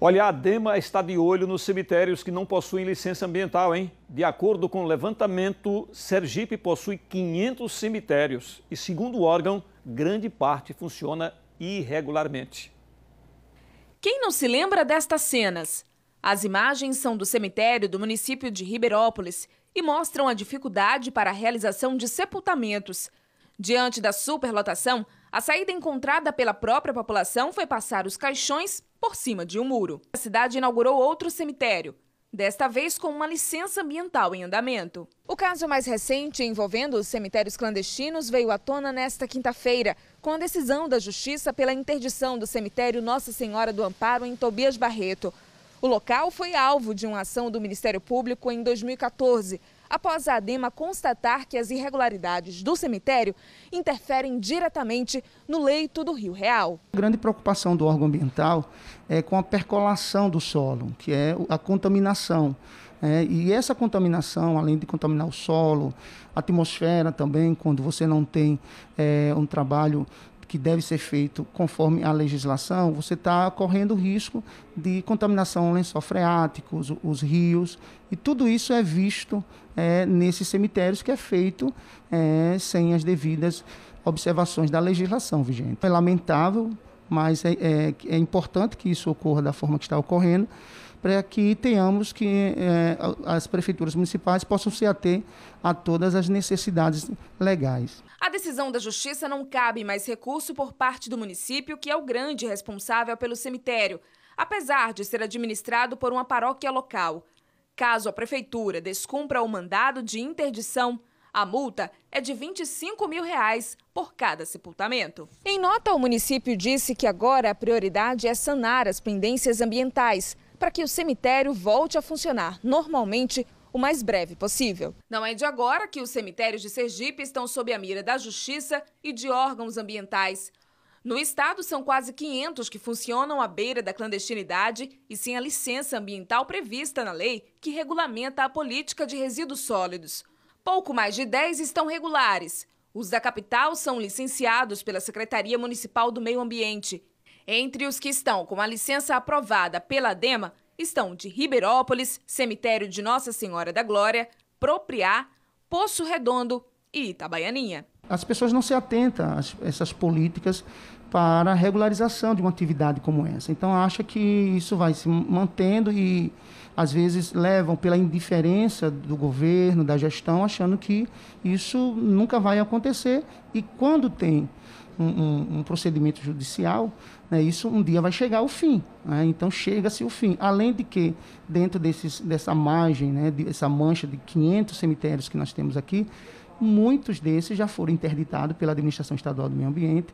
Olha, a dema está de olho nos cemitérios que não possuem licença ambiental, hein? De acordo com o levantamento, Sergipe possui 500 cemitérios e, segundo o órgão, grande parte funciona irregularmente. Quem não se lembra destas cenas? As imagens são do cemitério do município de Ribeirópolis e mostram a dificuldade para a realização de sepultamentos. Diante da superlotação, a saída encontrada pela própria população foi passar os caixões por cima de um muro. A cidade inaugurou outro cemitério, desta vez com uma licença ambiental em andamento. O caso mais recente envolvendo os cemitérios clandestinos veio à tona nesta quinta-feira, com a decisão da Justiça pela interdição do cemitério Nossa Senhora do Amparo em Tobias Barreto. O local foi alvo de uma ação do Ministério Público em 2014 após a ADEMA constatar que as irregularidades do cemitério interferem diretamente no leito do Rio Real. A grande preocupação do órgão ambiental é com a percolação do solo, que é a contaminação. É, e essa contaminação, além de contaminar o solo, a atmosfera também, quando você não tem é, um trabalho que deve ser feito conforme a legislação, você está correndo risco de contaminação ao lençol freático, os, os rios, e tudo isso é visto é, nesses cemitérios que é feito é, sem as devidas observações da legislação vigente. É lamentável mas é, é, é importante que isso ocorra da forma que está ocorrendo, para que tenhamos que é, as prefeituras municipais possam se ater a todas as necessidades legais. A decisão da Justiça não cabe mais recurso por parte do município, que é o grande responsável pelo cemitério, apesar de ser administrado por uma paróquia local. Caso a prefeitura descumpra o mandado de interdição, a multa é de 25 mil reais por cada sepultamento. Em nota, o município disse que agora a prioridade é sanar as pendências ambientais para que o cemitério volte a funcionar normalmente o mais breve possível. Não é de agora que os cemitérios de Sergipe estão sob a mira da Justiça e de órgãos ambientais. No estado, são quase 500 que funcionam à beira da clandestinidade e sem a licença ambiental prevista na lei que regulamenta a política de resíduos sólidos. Pouco mais de 10 estão regulares. Os da capital são licenciados pela Secretaria Municipal do Meio Ambiente. Entre os que estão com a licença aprovada pela DEMA estão de Ribeirópolis, Cemitério de Nossa Senhora da Glória, Propriá, Poço Redondo e Itabaianinha as pessoas não se atentam a essas políticas para a regularização de uma atividade como essa. Então, acha que isso vai se mantendo e, às vezes, levam pela indiferença do governo, da gestão, achando que isso nunca vai acontecer. E quando tem um, um, um procedimento judicial, né, isso um dia vai chegar ao fim. Né? Então, chega-se o fim. Além de que, dentro desses, dessa margem, né, dessa mancha de 500 cemitérios que nós temos aqui, Muitos desses já foram interditados pela Administração Estadual do Meio Ambiente,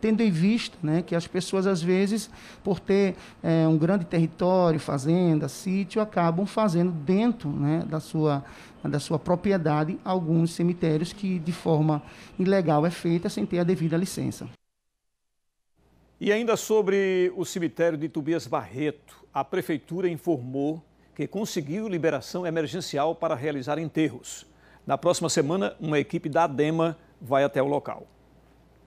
tendo em vista né, que as pessoas, às vezes, por ter é, um grande território, fazenda, sítio, acabam fazendo dentro né, da, sua, da sua propriedade alguns cemitérios que, de forma ilegal, é feita sem ter a devida licença. E ainda sobre o cemitério de Tobias Barreto, a prefeitura informou que conseguiu liberação emergencial para realizar enterros. Na próxima semana, uma equipe da ADEMA vai até o local.